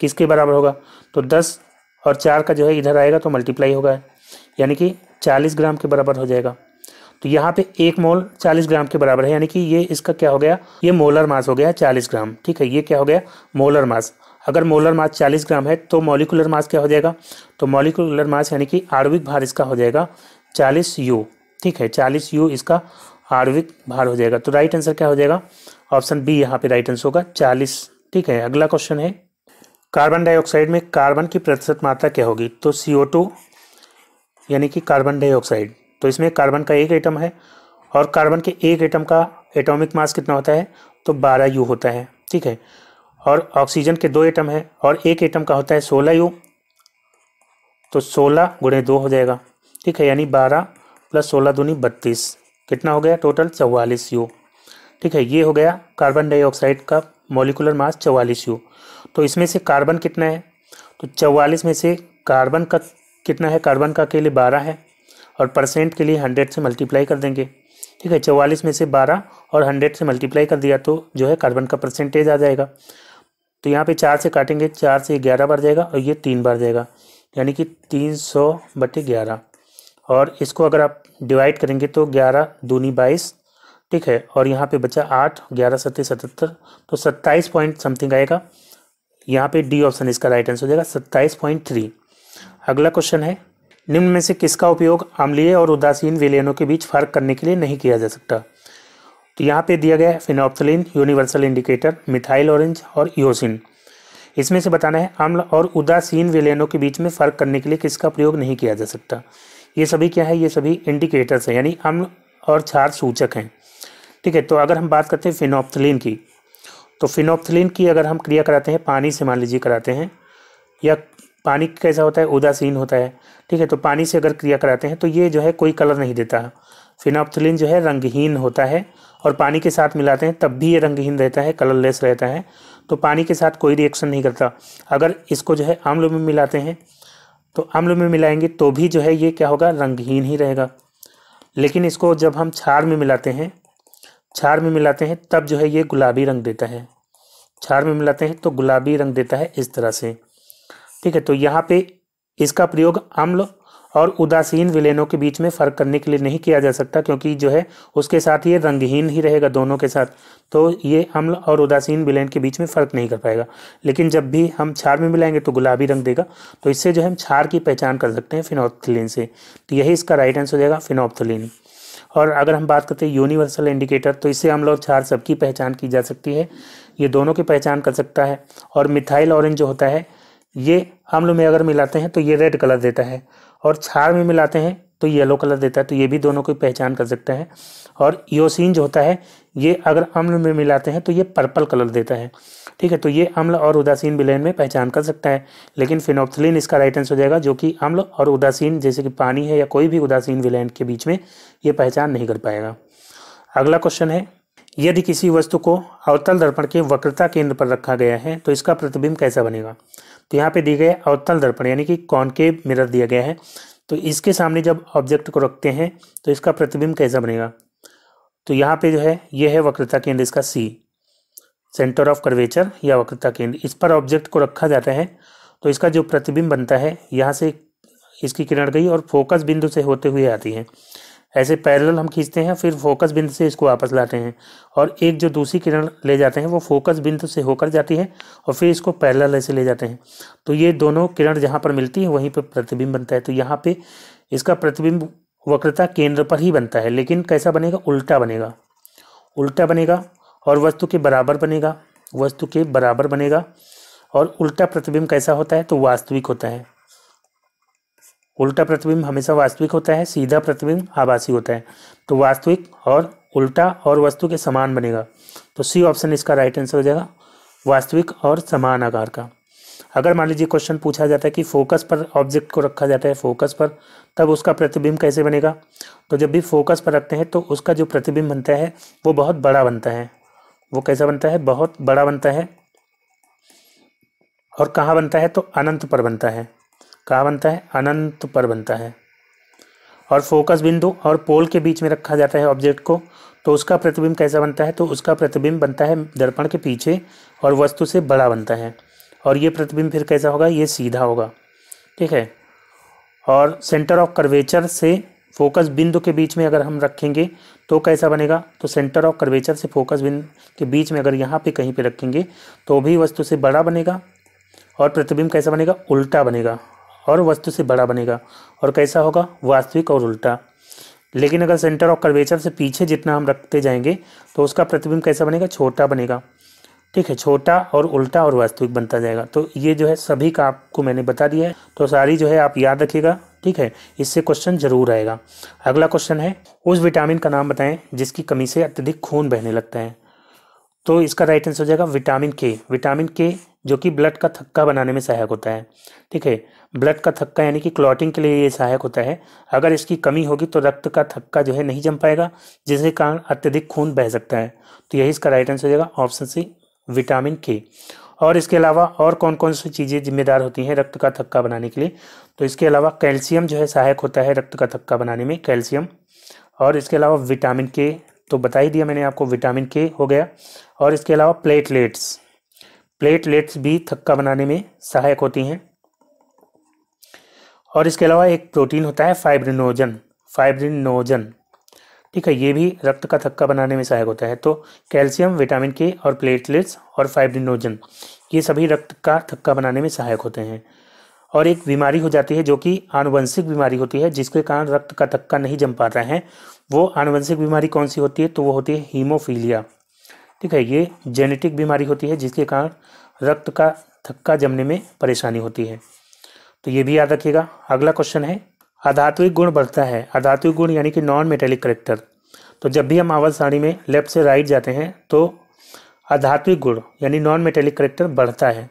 किसके बराबर होगा तो दस और चार का जो है इधर आएगा तो मल्टीप्लाई होगा यानी कि चालीस ग्राम के बराबर हो जाएगा तो यहाँ पे एक मोल चालीस ग्राम के बराबर है यानी कि ये इसका क्या हो गया ये मोलर मास हो गया चालीस ग्राम ठीक है ये क्या हो गया मोलर मास अगर मोलर मास 40 ग्राम है तो मॉलिकुलर मास क्या हो जाएगा तो मॉलिकुलर मास यानी कि आणविक भार इसका हो जाएगा 40 यू ठीक है 40 यू इसका आणविक भार हो जाएगा तो राइट आंसर क्या हो जाएगा ऑप्शन बी यहाँ पे राइट आंसर होगा 40 ठीक है अगला क्वेश्चन है कार्बन डाइऑक्साइड में कार्बन की प्रतिशत मात्रा क्या होगी तो सी यानी कि कार्बन डाइऑक्साइड तो इसमें कार्बन का एक आइटम है और कार्बन के एक आइटम का एटॉमिक मास कितना होता है तो बारह यू होता है ठीक है और ऑक्सीजन के दो एटम हैं और एक एटम का होता है सोलह यू तो सोलह गुणे दो हो जाएगा ठीक है यानी बारह प्लस सोलह दूनी बत्तीस कितना हो गया टोटल चवालीस यू ठीक है ये हो गया कार्बन डाइऑक्साइड का मोलिकुलर मास चवालीस यू तो इसमें से कार्बन कितना है तो चवालीस में से कार्बन का कितना है कार्बन का के लिए बारह है और परसेंट के लिए हंड्रेड से मल्टीप्लाई कर देंगे ठीक है चवालीस में से बारह और हंड्रेड से मल्टीप्लाई कर दिया तो जो है कार्बन का परसेंटेज आ जाएगा तो यहाँ पे चार से काटेंगे चार से ग्यारह बार जाएगा और ये तीन बार जाएगा यानी कि तीन सौ बटे ग्यारह और इसको अगर आप डिवाइड करेंगे तो ग्यारह दूनी बाईस ठीक है और यहाँ पे बचा आठ ग्यारह सत्तर सतहत्तर तो सत्ताईस पॉइंट समथिंग आएगा यहाँ पे डी ऑप्शन इसका राइट आंसर हो जाएगा सत्ताईस पॉइंट थ्री अगला क्वेश्चन है निम्न में से किसका उपयोग अम्लीय और उदासीन विलयनों के बीच फर्क करने के लिए नहीं किया जा सकता तो यहाँ पे दिया गया है phenolphthalein universal indicator methyl orange और योसिन इसमें से बताना है अम्ल और उदासीन विलयनों के बीच में फ़र्क करने के लिए किसका प्रयोग नहीं किया जा सकता ये सभी क्या है ये सभी इंडिकेटर्स हैं यानी अम्ल और क्षार सूचक हैं ठीक है तो अगर हम बात करते हैं फिनॉप्थलिन की तो फिनॉप्थलिन की अगर हम क्रिया कराते हैं पानी से मान लीजिए कराते हैं या पानी कैसा होता है उदासीन होता है ठीक है तो पानी से अगर क्रिया कराते हैं तो ये जो है कोई कलर नहीं देता फिनॉप्थलिन जो है रंगहीन होता है और पानी के साथ मिलाते हैं तब भी ये रंगहीन रहता है कलरलेस रहता है तो पानी के साथ कोई रिएक्शन नहीं करता अगर इसको जो है आम्ल में मिलाते हैं तो आम्ल में मिलाएंगे तो भी जो है ये क्या होगा रंगहीन ही रहेगा लेकिन इसको जब हम छार में मिलाते हैं छार में मिलाते हैं तब जो है ये गुलाबी रंग देता है छार में मिलाते हैं तो गुलाबी रंग देता है इस तरह से ठीक है तो यहाँ पे इसका प्रयोग अम्ल और उदासीन विलेनों के बीच में फ़र्क करने के लिए नहीं किया जा सकता क्योंकि जो है उसके साथ ये रंगहीन ही रहेगा दोनों के साथ तो ये अम्ल और उदासीन विलेन के बीच में फ़र्क नहीं कर पाएगा लेकिन जब भी हम छार में मिलाएंगे तो गुलाबी रंग देगा तो इससे जो है हम छार की पहचान कर सकते हैं फिनोप्थलिन से तो यही इसका राइट आंसर हो जाएगा फिनोप्थलिन और अगर हम बात करते हैं यूनिवर्सल इंडिकेटर तो इससे अम्ल और छार सबकी पहचान की जा सकती है ये दोनों की पहचान कर सकता है और मिथाइल ऑरेंज जो होता है ये अम्ल में अगर मिलाते हैं तो ये रेड कलर देता है और छार में मिलाते हैं तो येलो कलर देता है तो ये भी दोनों की पहचान कर सकते हैं और योसिन जो होता है ये अगर अम्ल में मिलाते हैं तो ये पर्पल कलर देता है ठीक है तो ये अम्ल और उदासीन विलयन में पहचान कर सकता है लेकिन फिनोक्थलिन इसका राइट आंसर हो जाएगा जो कि अम्ल और उदासीन जैसे कि पानी है या कोई भी उदासीन विलयन के बीच में ये पहचान नहीं कर पाएगा अगला क्वेश्चन है यदि किसी वस्तु को अवतल दर्पण के वक्रता केंद्र पर रखा गया है तो इसका प्रतिबिंब कैसा बनेगा तो यहाँ पे दिए गए अवतल दर्पण यानी कि कॉनकेव मिरर दिया गया है तो इसके सामने जब ऑब्जेक्ट को रखते हैं तो इसका प्रतिबिंब कैसा बनेगा तो यहाँ पे जो है ये है वक्रता केंद्र इसका सी सेंटर ऑफ कर्वेचर या वक्रता केंद्र इस पर ऑब्जेक्ट को रखा जाता है तो इसका जो प्रतिबिंब बनता है यहाँ से इसकी किरण गई और फोकस बिंदु से होते हुए आती है ऐसे पैरेलल हम खींचते हैं फिर फोकस बिंदु से इसको वापस लाते हैं और एक जो दूसरी किरण ले जाते हैं वो फोकस बिंदु से होकर जाती है और फिर इसको पैरेलल ऐसे ले जाते हैं तो ये दोनों किरण जहाँ पर मिलती है वहीं पर प्रतिबिंब बनता है तो यहाँ पर इसका प्रतिबिंब वक्रता केंद्र पर ही बनता है लेकिन कैसा बनेगा उल्टा बनेगा उल्टा बनेगा और वस्तु के बराबर बनेगा वस्तु के बराबर बनेगा और उल्टा प्रतिबिंब कैसा होता है तो वास्तविक होता है उल्टा प्रतिबिंब हमेशा वास्तविक होता है सीधा प्रतिबिंब आभासी होता है तो वास्तविक और उल्टा और वस्तु के समान बनेगा तो सी ऑप्शन इसका राइट आंसर हो जाएगा वास्तविक और समान आकार का अगर मान लीजिए क्वेश्चन पूछा जाता है कि फोकस पर ऑब्जेक्ट को रखा जाता है फोकस पर तब उसका प्रतिबिंब कैसे बनेगा तो जब भी फोकस पर रखते हैं तो उसका जो प्रतिबिंब बनता है वो बहुत बड़ा बनता है वो कैसा बनता है बहुत बड़ा बनता है और कहाँ बनता है तो अनंत पर बनता है कहाँ बनता है अनंत पर बनता है और फोकस बिंदु और पोल के बीच में रखा जाता है ऑब्जेक्ट को तो उसका प्रतिबिंब कैसा बनता है तो उसका प्रतिबिंब बनता है दर्पण के पीछे और वस्तु से बड़ा बनता है और ये प्रतिबिंब फिर कैसा होगा ये सीधा होगा ठीक है और सेंटर ऑफ कर्वेचर से फोकस बिंदु के बीच में अगर हम रखेंगे तो कैसा बनेगा तो सेंटर ऑफ कर्वेचर से फोकस बिंदु के बीच में अगर यहाँ पे कहीं पे रखेंगे तो भी वस्तु से बड़ा बनेगा और प्रतिबिंब कैसा बनेगा उल्टा बनेगा और वस्तु से बड़ा बनेगा और कैसा होगा वास्तविक और उल्टा लेकिन अगर सेंटर ऑफ कर्वेचर से पीछे जितना हम रखते जाएंगे तो उसका प्रतिबिंब कैसा बनेगा छोटा बनेगा ठीक है छोटा और उल्टा और वास्तविक बनता जाएगा तो ये जो है सभी का आपको मैंने बता दिया है तो सारी जो है आप याद रखिएगा ठीक है इससे क्वेश्चन जरूर आएगा अगला क्वेश्चन है उस विटामिन का नाम बताएं जिसकी कमी से अत्यधिक खून बहने लगता है तो इसका राइट आंसर हो जाएगा विटामिन के विटामिन के जो कि ब्लड का थक्का बनाने में सहायक होता है ठीक है ब्लड का थक्का यानी कि क्लॉटिंग के लिए ये सहायक होता है अगर इसकी कमी होगी तो रक्त का थक्का जो है नहीं जम पाएगा जिसके कारण अत्यधिक खून बह सकता है तो यही इसका राइट आंसर हो जाएगा ऑप्शन सी विटामिन के और इसके अलावा और कौन कौन सी चीज़ें जिम्मेदार होती हैं रक्त का थक्का बनाने के लिए तो इसके अलावा कैल्शियम जो है सहायक होता है रक्त का थक्का बनाने में कैल्शियम और इसके अलावा विटामिन के तो बता ही दिया मैंने आपको विटामिन के हो गया और इसके अलावा प्लेटलेट्स प्लेटलेट्स भी थक्का बनाने में सहायक होती हैं और इसके अलावा एक प्रोटीन होता है फाइब्रिनोजन फाइब्रिनोजन ठीक है ये भी रक्त का थक्का बनाने में सहायक होता है तो कैल्शियम विटामिन के और प्लेटलेट्स और फाइब्रिनोजन ये सभी रक्त का थक्का बनाने में सहायक होते हैं और एक बीमारी हो जाती है जो कि आनुवंशिक बीमारी होती है जिसके कारण रक्त का थक्का नहीं जम पाता है वो आनुवंशिक बीमारी कौन सी होती है तो वो होती है हीमोफीलिया ठीक है ये जेनेटिक बीमारी होती है जिसके कारण रक्त का थक्का जमने में परेशानी होती है तो ये भी याद रखिएगा अगला क्वेश्चन है अधात्विक गुण बढ़ता है अधात्विक गुण यानी कि नॉन मेटेलिक करेक्टर तो जब भी हम आवाज़ सारणी में लेफ्ट से राइट जाते हैं तो अधात्विक गुण यानी नॉन मेटेलिक करेक्टर बढ़ता है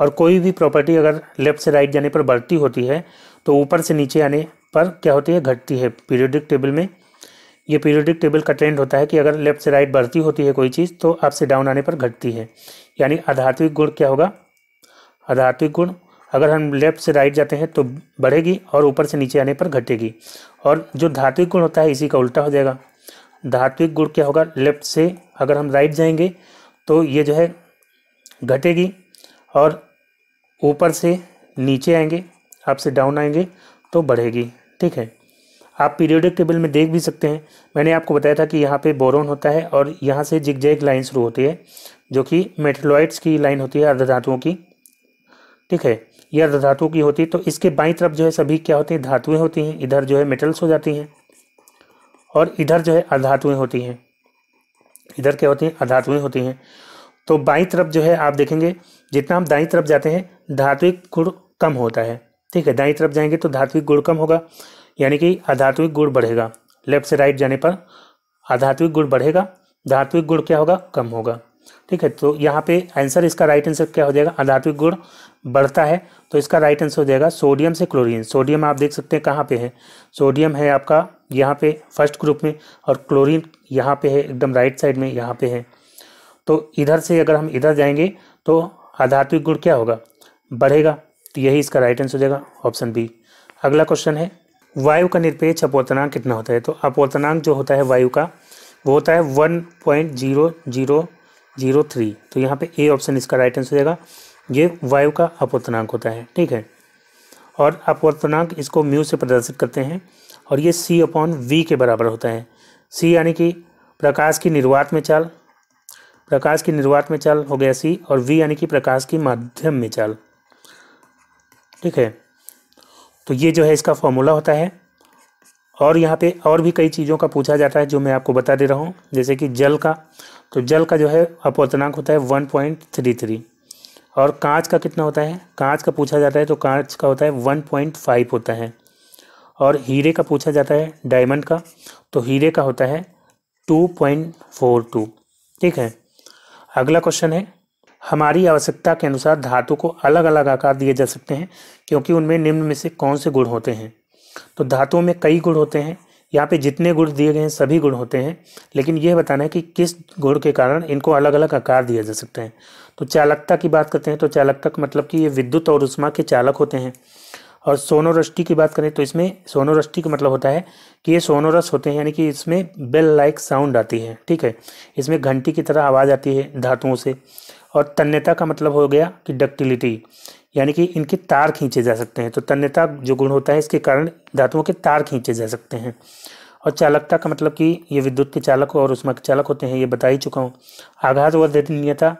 और कोई भी प्रॉपर्टी अगर लेफ्ट से राइट जाने पर बढ़ती होती है तो ऊपर से नीचे आने पर क्या होती है घटती है पीरियोडिक टेबल में ये पीरियोडिक टेबल का ट्रेंड होता है कि अगर लेफ्ट से राइट बढ़ती होती है कोई चीज़ तो अप से डाउन आने पर घटती है यानी अधात्विक गुण क्या होगा अधात्विक गुण अगर हम लेफ्ट से राइट जाते हैं तो बढ़ेगी और ऊपर से नीचे आने पर घटेगी और जो धात्विक गुण होता है इसी का उल्टा हो जाएगा धात्विक गुण क्या होगा लेफ्ट से अगर हम राइट जाएंगे तो ये जो है घटेगी और ऊपर से नीचे आएंगे आपसे डाउन आएंगे तो बढ़ेगी ठीक है आप पीरियोडिक टेबल में देख भी सकते हैं मैंने आपको बताया था कि यहाँ पे बोरोन होता है और यहाँ से जैग लाइन शुरू होती है जो कि मेटलॉइड्स की लाइन होती है अर्धधातुओं की ठीक है या धातु की होती तो इसके बाई तरफ जो है सभी क्या होते हैं धातुएं होती हैं इधर जो है मेटल्स हो जाती हैं और इधर जो है अधातुएं होती हैं इधर क्या होती हैं अधातुएं होती हैं तो बाई तरफ जो है आप देखेंगे जितना आप दाई तरफ जाते हैं धात्विक गुण कम होता है ठीक है दाई तरफ जाएंगे तो धात्विक गुण कम होगा यानी कि अधात्विक गुण बढ़ेगा लेफ्ट से राइट जाने पर अधात्विक गुण बढ़ेगा धात्विक गुण क्या होगा कम होगा ठीक है तो यहाँ पे आंसर इसका राइट आंसर क्या हो जाएगा अधात्विक गुण बढ़ता है तो इसका राइट आंसर हो जाएगा सोडियम से क्लोरीन सोडियम आप देख सकते हैं कहाँ पे है सोडियम है आपका यहाँ पे फर्स्ट ग्रुप में और क्लोरीन यहाँ पे है एकदम राइट साइड में यहाँ पे है तो इधर से अगर हम इधर जाएंगे तो आधात्विक गुण क्या होगा बढ़ेगा तो यही इसका राइट आंसर हो जाएगा ऑप्शन बी अगला क्वेश्चन है वायु का निरपेक्ष अपोतनांक कितना होता है तो अपोतनांक जो होता है वायु का वो होता है one point zero zero zero three तो यहाँ पे ए ऑप्शन इसका राइट आंसर हो जाएगा ये वायु का अपवर्तनांक होता है ठीक है और अपवर्तनांक इसको म्यू से प्रदर्शित करते हैं और ये सी अपॉन वी के बराबर होता है सी यानी कि प्रकाश की निर्वात में चाल प्रकाश की निर्वात में चाल हो गया सी और वी यानी कि प्रकाश की माध्यम में चाल ठीक है तो ये जो है इसका फॉर्मूला होता है और यहाँ पे और भी कई चीज़ों का पूछा जाता है जो मैं आपको बता दे रहा हूँ जैसे कि जल का तो जल का जो है अपवर्तनांक होता है वन पॉइंट थ्री थ्री और कांच का कितना होता है कांच का पूछा जाता है तो कांच का होता है वन पॉइंट फाइव होता है और हीरे का पूछा जाता है डायमंड का तो हीरे का होता है टू पॉइंट फोर टू ठीक है अगला क्वेश्चन है हमारी आवश्यकता के अनुसार धातु को अलग अलग आकार दिए जा सकते हैं क्योंकि उनमें निम्न में से कौन से गुण होते हैं तो धातुओं में कई गुण होते हैं यहाँ पे जितने गुण दिए गए हैं सभी गुण होते हैं लेकिन यह बताना है कि किस गुण के कारण इनको अलग अलग आकार दिया जा सकता है तो चालकता की बात करते हैं तो चालकता का मतलब कि ये विद्युत और उष्मा के चालक होते हैं और सोनोरष्टि की बात करें तो इसमें सोनोरष्टि का मतलब होता है कि ये सोनोरस होते हैं यानी कि इसमें बेल लाइक साउंड आती है ठीक है इसमें घंटी की तरह आवाज़ आती है धातुओं से और तन्यता का मतलब हो गया कि डक्टिलिटी यानी कि इनके तार खींचे जा सकते हैं तो तन्यता जो गुण होता है इसके कारण धातुओं के तार खींचे जा सकते हैं और चालकता का मतलब कि ये विद्युत के चालक और उष्मा के चालक होते हैं ये बता ही चुका हूँ आघात व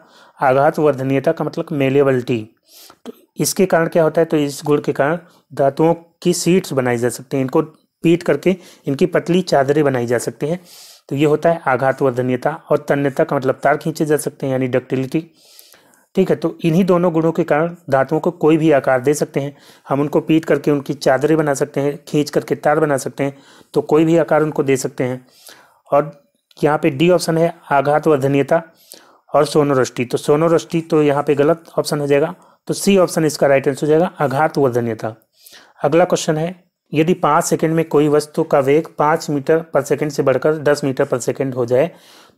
आघात वर्धनीयता का मतलब मेलेबलिटी तो इसके कारण क्या होता है तो इस गुण के कारण धातुओं की सीट्स बनाई जा सकती हैं इनको पीट करके इनकी पतली चादरें बनाई जा सकती हैं तो ये होता है आघात वर्धनीयता और तन्यता का मतलब तार खींचे जा सकते हैं यानी डक्टिलिटी ठीक है तो इन्हीं दोनों गुणों के कारण धातुओं को कोई भी आकार दे सकते हैं हम उनको पीट करके उनकी चादरें बना सकते हैं खींच करके तार बना सकते हैं तो कोई भी आकार उनको दे सकते हैं और यहाँ पे डी ऑप्शन है आघात वर्धनीयता और सोनोरष्टि तो सोनोरष्टि तो यहाँ पे गलत ऑप्शन हो जाएगा तो सी ऑप्शन इसका राइट आंसर हो जाएगा आघात वर्धन्यता अगला क्वेश्चन है यदि पाँच सेकंड में कोई वस्तु का वेग पाँच मीटर पर सेकंड से बढ़कर दस मीटर पर सेकंड हो जाए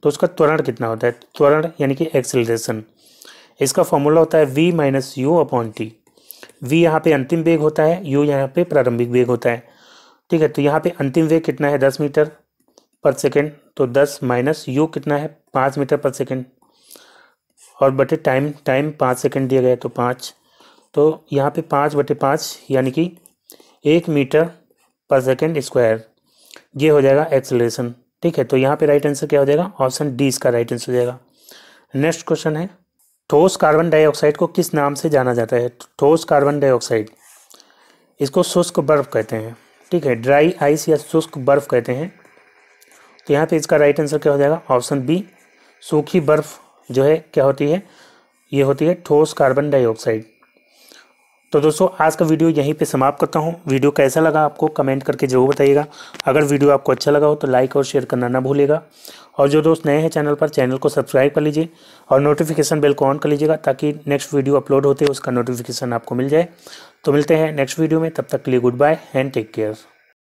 तो उसका त्वरण कितना होता है त्वरण यानी कि एक्सेलरेशन इसका फॉर्मूला होता है V minus U upon T V यहाँ पे अंतिम वेग होता है यू यहाँ पे प्रारंभिक वेग होता है ठीक है तो यहाँ पे अंतिम वेग कितना है दस मीटर पर सेकेंड तो दस माइनस यू कितना है पाँच मीटर पर सेकेंड और बटे टाइम टाइम पाँच सेकंड दिया गया तो पाँच तो यहाँ पे पाँच बटे पाँच यानी कि एक मीटर पर सेकेंड स्क्वायर ये हो जाएगा एक्सलेशन ठीक है तो यहाँ पे राइट आंसर क्या हो जाएगा ऑप्शन डी इसका राइट आंसर हो जाएगा नेक्स्ट क्वेश्चन है ठोस कार्बन डाइऑक्साइड को किस नाम से जाना जाता है ठोस कार्बन डाइऑक्साइड इसको शुष्क बर्फ कहते हैं ठीक है ड्राई आइस या शुष्क बर्फ कहते हैं तो यहाँ पे इसका राइट आंसर क्या हो जाएगा ऑप्शन बी सूखी बर्फ जो है क्या होती है ये होती है ठोस कार्बन डाइऑक्साइड तो दोस्तों आज का वीडियो यहीं पे समाप्त करता हूँ वीडियो कैसा लगा आपको कमेंट करके ज़रूर बताइएगा अगर वीडियो आपको अच्छा लगा हो तो लाइक और शेयर करना ना भूलेगा और जो दोस्त नए हैं चैनल पर चैनल को सब्सक्राइब कर लीजिए और नोटिफिकेशन बेल को ऑन कर लीजिएगा ताकि नेक्स्ट वीडियो अपलोड होते उसका नोटिफिकेशन आपको मिल जाए तो मिलते हैं नेक्स्ट वीडियो में तब तक के लिए goodbye and take care